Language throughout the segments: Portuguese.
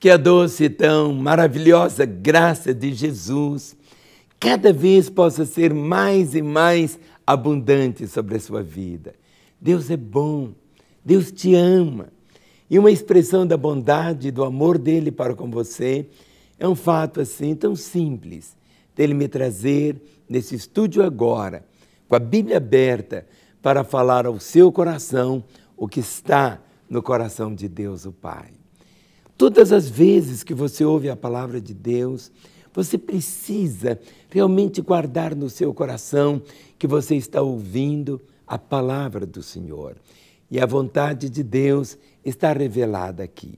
que a doce e tão maravilhosa graça de Jesus cada vez possa ser mais e mais abundante sobre a sua vida. Deus é bom, Deus te ama. E uma expressão da bondade e do amor dele para com você é um fato assim tão simples, dele me trazer nesse estúdio agora, com a Bíblia aberta, para falar ao seu coração o que está no coração de Deus, o Pai. Todas as vezes que você ouve a palavra de Deus, você precisa realmente guardar no seu coração que você está ouvindo a palavra do Senhor. E a vontade de Deus está revelada aqui.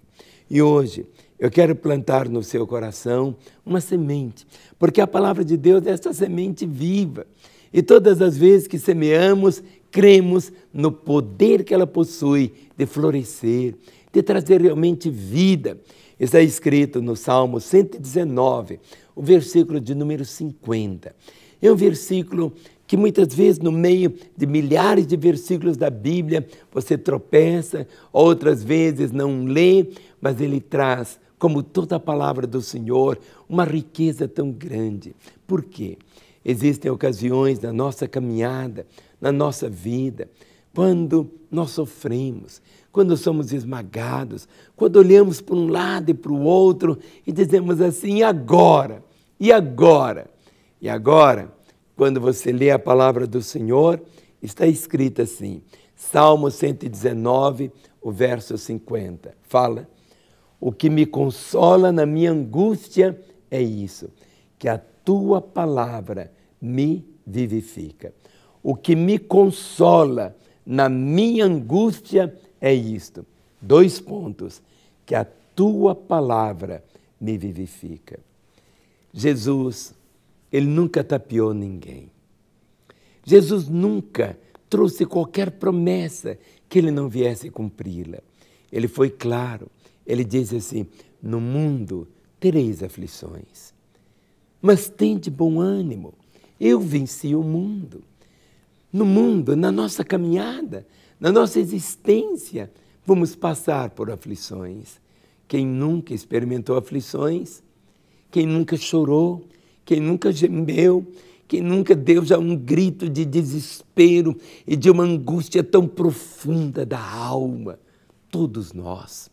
E hoje eu quero plantar no seu coração uma semente, porque a palavra de Deus é essa semente viva. E todas as vezes que semeamos, cremos no poder que ela possui de florescer, de trazer realmente vida. Está escrito no Salmo 119, o versículo de número 50. É um versículo que muitas vezes no meio de milhares de versículos da Bíblia você tropeça, outras vezes não lê, mas ele traz, como toda a palavra do Senhor, uma riqueza tão grande. Por quê? Existem ocasiões na nossa caminhada, na nossa vida, quando nós sofremos, quando somos esmagados, quando olhamos para um lado e para o outro e dizemos assim: e agora? E agora? E agora, quando você lê a palavra do Senhor, está escrita assim: Salmo 119, o verso 50. Fala: O que me consola na minha angústia é isso, que a tua palavra me vivifica. O que me consola na minha angústia é isto. Dois pontos. Que a tua palavra me vivifica. Jesus, ele nunca tapeou ninguém. Jesus nunca trouxe qualquer promessa que ele não viesse cumpri-la. Ele foi claro. Ele diz assim: No mundo tereis aflições, mas tende bom ânimo. Eu venci o mundo no mundo, na nossa caminhada, na nossa existência, vamos passar por aflições. Quem nunca experimentou aflições, quem nunca chorou, quem nunca gemeu, quem nunca deu já um grito de desespero e de uma angústia tão profunda da alma, todos nós.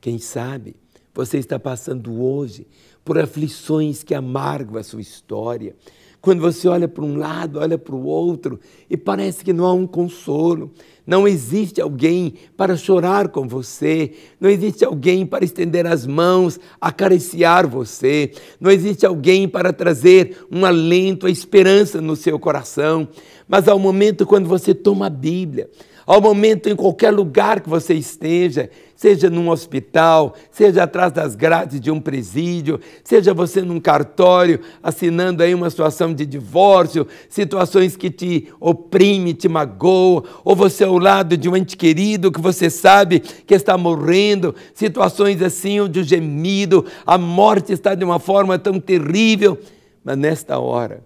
Quem sabe você está passando hoje por aflições que amargam a sua história, quando você olha para um lado, olha para o outro e parece que não há um consolo, não existe alguém para chorar com você, não existe alguém para estender as mãos, acariciar você, não existe alguém para trazer um alento, a esperança no seu coração. Mas ao momento quando você toma a Bíblia, ao momento em qualquer lugar que você esteja, seja num hospital, seja atrás das grades de um presídio, seja você num cartório assinando aí uma situação de divórcio, situações que te oprime, te magoam, ou você ao lado de um ente querido que você sabe que está morrendo, situações assim, onde o gemido, a morte está de uma forma tão terrível. Mas nesta hora,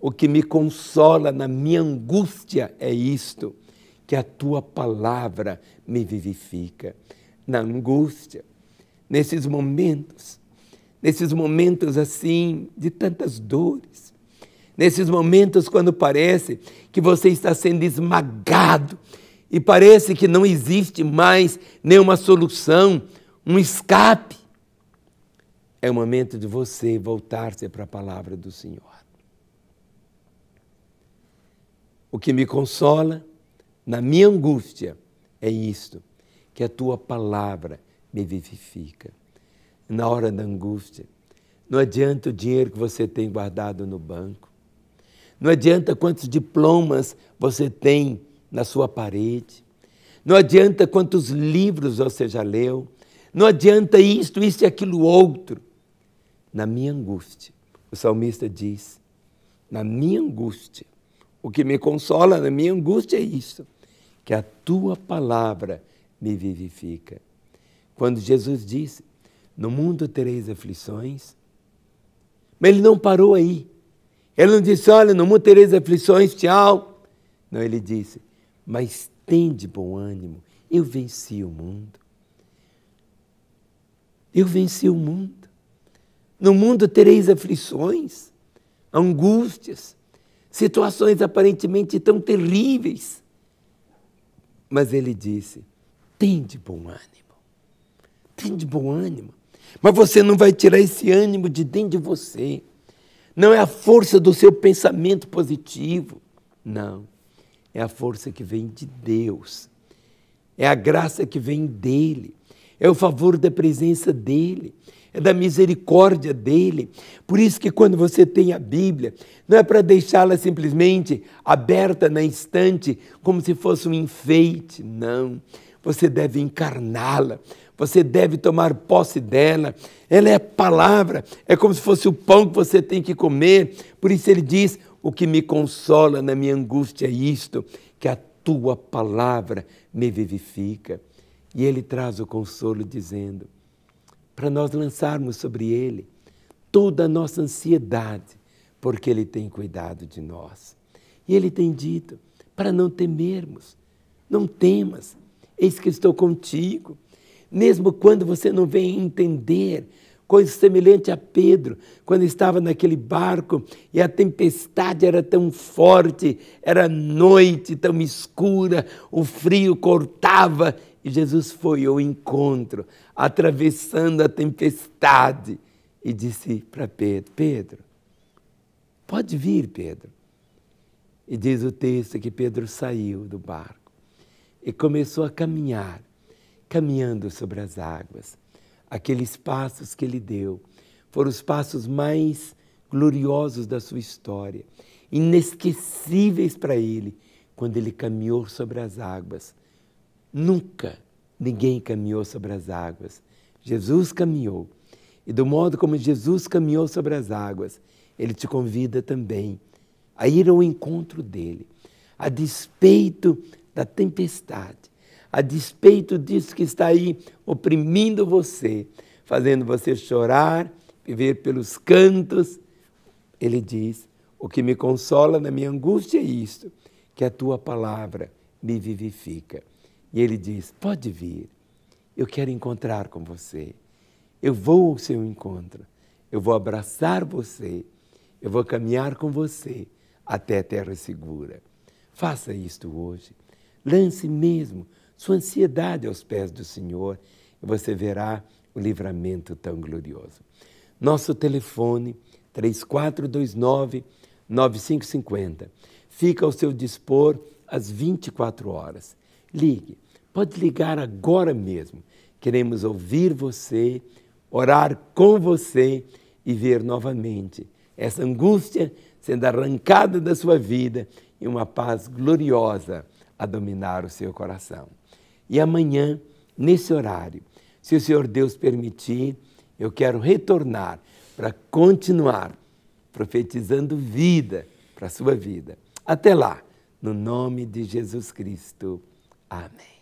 o que me consola na minha angústia é isto: que a tua palavra me vivifica. Na angústia, nesses momentos, nesses momentos assim de tantas dores, nesses momentos quando parece que você está sendo esmagado, e parece que não existe mais nenhuma solução, um escape. É o momento de você voltar-se para a palavra do Senhor. O que me consola na minha angústia é isto, que a tua palavra me vivifica. Na hora da angústia, não adianta o dinheiro que você tem guardado no banco, não adianta quantos diplomas você tem na sua parede. Não adianta quantos livros você já leu. Não adianta isto, isto e aquilo outro. Na minha angústia, o salmista diz: na minha angústia, o que me consola na minha angústia é isso, que a tua palavra me vivifica. Quando Jesus disse: No mundo tereis aflições, mas ele não parou aí. Ele não disse: Olha, no mundo tereis aflições, tchau. Não, ele disse: mas de bom ânimo, eu venci o mundo. Eu venci o mundo. No mundo tereis aflições, angústias, situações aparentemente tão terríveis. Mas ele disse: de bom ânimo, de bom ânimo. Mas você não vai tirar esse ânimo de dentro de você. Não é a força do seu pensamento positivo. Não é a força que vem de Deus, é a graça que vem dele, é o favor da presença dele, é da misericórdia dele. Por isso que quando você tem a Bíblia, não é para deixá-la simplesmente aberta na estante como se fosse um enfeite, não. Você deve encarná-la, você deve tomar posse dela. Ela é a palavra, é como se fosse o pão que você tem que comer. Por isso ele diz: o que me consola na minha angústia é isto, que a tua palavra me vivifica. E ele traz o consolo dizendo: para nós lançarmos sobre ele toda a nossa ansiedade, porque ele tem cuidado de nós. E ele tem dito: para não temermos, não temas, eis que estou contigo. Mesmo quando você não vem entender coisa semelhante a Pedro, quando estava naquele barco e a tempestade era tão forte, era noite tão escura, o frio cortava e Jesus foi ao encontro, atravessando a tempestade e disse para Pedro: Pedro, pode vir, Pedro. E diz o texto que Pedro saiu do barco e começou a caminhar, caminhando sobre as águas. Aqueles passos que ele deu foram os passos mais gloriosos da sua história, inesquecíveis para ele quando ele caminhou sobre as águas. Nunca ninguém caminhou sobre as águas. Jesus caminhou. E do modo como Jesus caminhou sobre as águas, ele te convida também a ir ao encontro dele, a despeito da tempestade, a despeito disso que está aí oprimindo você, fazendo você chorar, viver pelos cantos. Ele diz: O que me consola na minha angústia é isto, que a tua palavra me vivifica. E ele diz: Pode vir, eu quero encontrar com você. Eu vou ao seu encontro, eu vou abraçar você, eu vou caminhar com você até a terra segura. Faça isto hoje. Lance mesmo sua ansiedade aos pés do Senhor e você verá o livramento tão glorioso. Nosso telefone 3429 9550 fica ao seu dispor às 24 horas. Ligue, pode ligar agora mesmo. Queremos ouvir você, orar com você e ver novamente essa angústia sendo arrancada da sua vida e uma paz gloriosa a dominar o seu coração. E amanhã, nesse horário, se o Senhor Deus permitir, eu quero retornar para continuar profetizando vida para a sua vida. Até lá, no nome de Jesus Cristo. Amém.